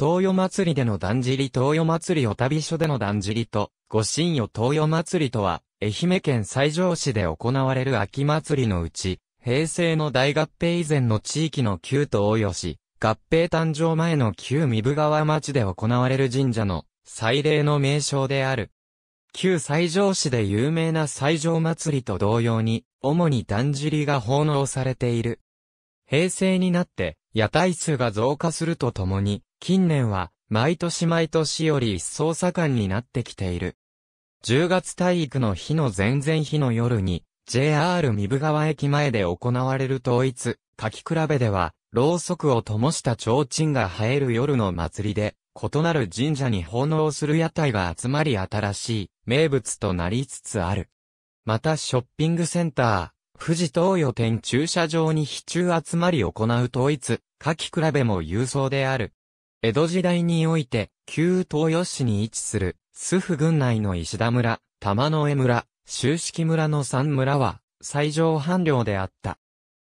東洋祭りでのだんじり東洋祭りお旅所でのだんじりと、御神予東洋祭りとは、愛媛県西条市で行われる秋祭りのうち、平成の大合併以前の地域の旧東洋市、合併誕生前の旧三部川町で行われる神社の祭礼の名称である。旧西条市で有名な西条祭りと同様に、主にだんじりが奉納されている。平成になって、屋台数が増加するとともに、近年は、毎年毎年より一層盛んになってきている。10月体育の日の前々日の夜に、JR 三部川駅前で行われる統一、書き比べでは、ろうそくを灯した提灯が生える夜の祭りで、異なる神社に奉納する屋台が集まり新しい名物となりつつある。またショッピングセンター、富士東予店駐車場に非中集まり行う統一、書き比べも郵送である。江戸時代において、旧東吉市に位置する、須府郡内の石田村、玉野江村、修式村の三村は、西条藩領であった。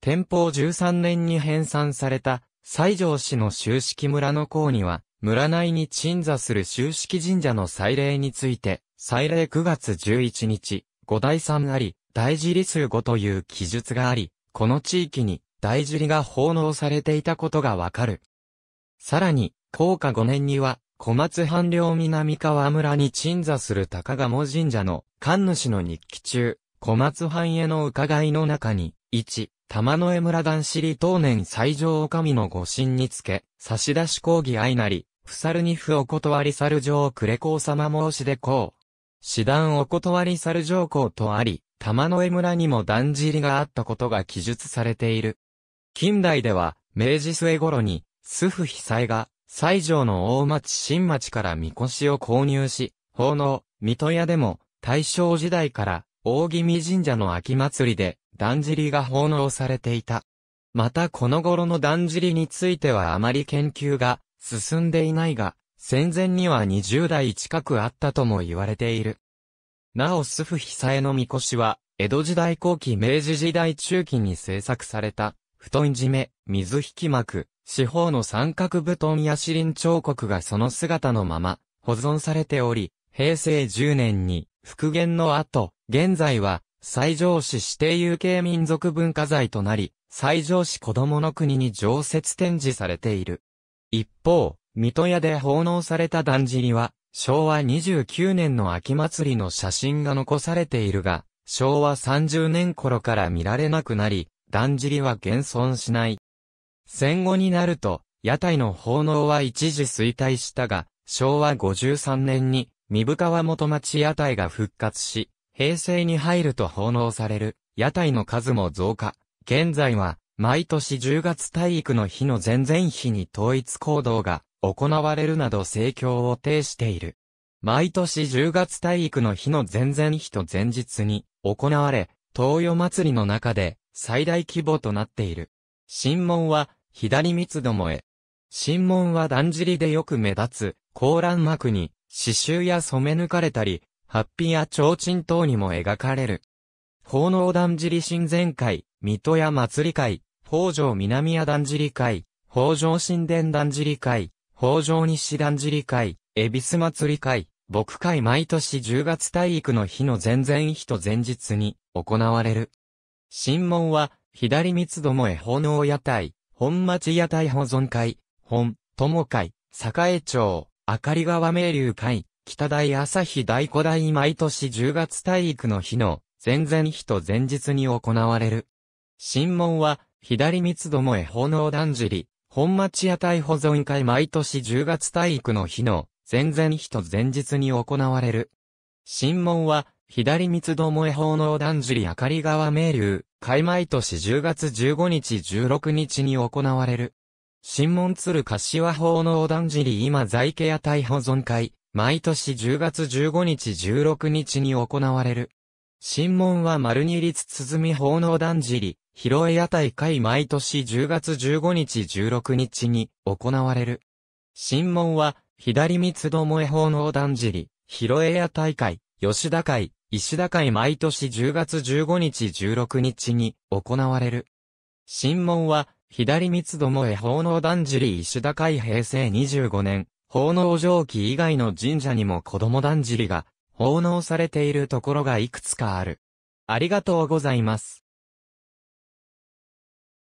天保13年に編纂された、西条市の修式村の項には、村内に鎮座する修式神社の祭礼について、祭礼9月11日、五代三あり、大事理数5という記述があり、この地域に大寺理が奉納されていたことがわかる。さらに、高下5年には、小松藩領南川村に鎮座する高賀茂神社の、神主の日記中、小松藩への伺いの中に、一、玉野江村男子里当年最上お上の御神につけ、差し出し講義愛なり、不猿に不お断り猿上暮れ公様申しでこう。師団お断り猿上公とあり、玉野江村にも断じりがあったことが記述されている。近代では、明治末頃に、スフ被災が、西条の大町新町から神輿を購入し、奉納、水戸屋でも、大正時代から、大君神社の秋祭りで、だんじりが奉納されていた。またこの頃のだんじりについてはあまり研究が進んでいないが、戦前には20代近くあったとも言われている。なおスフ被災の神輿は、江戸時代後期明治時代中期に制作された太い締め、水引き膜、四方の三角布団や四輪彫刻がその姿のまま保存されており、平成10年に復元の後、現在は西条市指定有形民族文化財となり、西条市子供の国に常設展示されている。一方、水戸屋で奉納されただんじりは、昭和29年の秋祭りの写真が残されているが、昭和30年頃から見られなくなり、だんじりは現存しない。戦後になると、屋台の奉納は一時衰退したが、昭和53年に、三部川元町屋台が復活し、平成に入ると奉納される、屋台の数も増加。現在は、毎年10月体育の日の前々日に統一行動が行われるなど盛況を呈している。毎年10月体育の日の前々日と前日に行われ、東洋祭りの中で最大規模となっている。神門は、左密度どもへ。神門はだんじりでよく目立つ、高乱幕に、刺繍や染め抜かれたり、ハッピーや提灯等にも描かれる。奉納だんじり神前会、水戸屋祭り会、北条南屋だんじり会、北条神殿だんじり会、北条西だんじり会、恵比寿祭り会、牧会毎年10月体育の日の前々日と前日に行われる。審門は、左三つどもえ炎屋台、本町屋台保存会、本、友会、栄町、明り川名流会、北大朝日大古代毎年10月体育の日の、前々日と前日に行われる。審門は、左三つどもえ炎だんじり、本町屋台保存会毎年10月体育の日の、前々日と前日に行われる。審門は、左三つどもえ奉納だんじりかり川名流、開毎年10月15日16日に行われる。新門鶴柏奉納だんじり今在家屋台保存会、毎年10月15日16日に行われる。新門は丸二律鼓奉納だんじり、広江屋台会毎年10月15日16日に行われる。新門は、左三つどもえ奉納だんじり、広江屋大会、吉田会、石田会毎年10月15日16日に行われる。新門は、左三つどもへ奉納だんじり石田会平成25年、奉納上記以外の神社にも子供だんじりが奉納されているところがいくつかある。ありがとうございます。